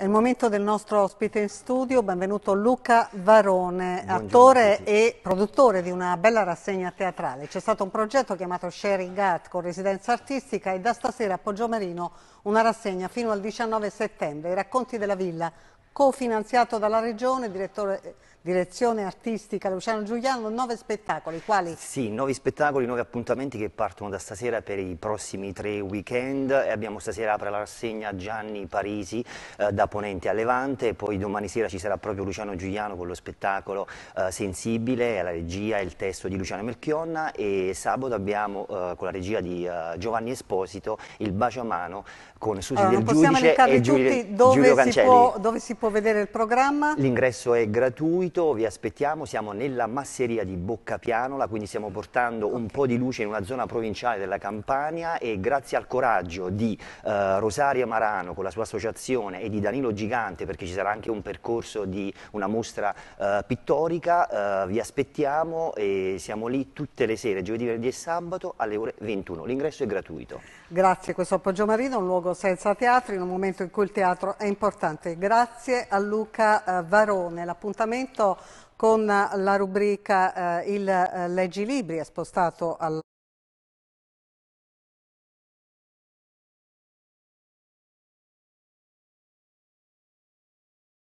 È il momento del nostro ospite in studio, benvenuto Luca Varone, Buongiorno attore e produttore di una bella rassegna teatrale. C'è stato un progetto chiamato Sharing Art con residenza artistica e da stasera a Poggiomerino una rassegna fino al 19 settembre, i racconti della villa, cofinanziato dalla Regione, direttore, direzione artistica Luciano Giuliano, nove spettacoli, quali? Sì, nove spettacoli, nove appuntamenti che partono da stasera per i prossimi tre weekend e abbiamo stasera apre la rassegna Gianni Parisi eh, da Ponente a Levante, poi domani sera ci sarà proprio Luciano Giuliano con lo spettacolo eh, Sensibile, alla regia e il testo di Luciano Melchionna e sabato abbiamo eh, con la regia di eh, Giovanni Esposito il bacio a mano con Susi allora, del Giudice e Giulio, Giulio Cancelli. Può, dove si può vedere il programma? L'ingresso è gratuito subito vi aspettiamo, siamo nella masseria di Boccapianola, quindi stiamo portando un po' di luce in una zona provinciale della Campania e grazie al coraggio di eh, Rosaria Marano con la sua associazione e di Danilo Gigante, perché ci sarà anche un percorso di una mostra eh, pittorica, eh, vi aspettiamo e siamo lì tutte le sere, giovedì, venerdì e sabato alle ore 21. L'ingresso è gratuito. Grazie, questo appoggio marino un luogo senza teatri, in un momento in cui il teatro è importante. Grazie a Luca eh, Varone, l'appuntamento con la rubrica eh, il eh, Libri, è spostato al...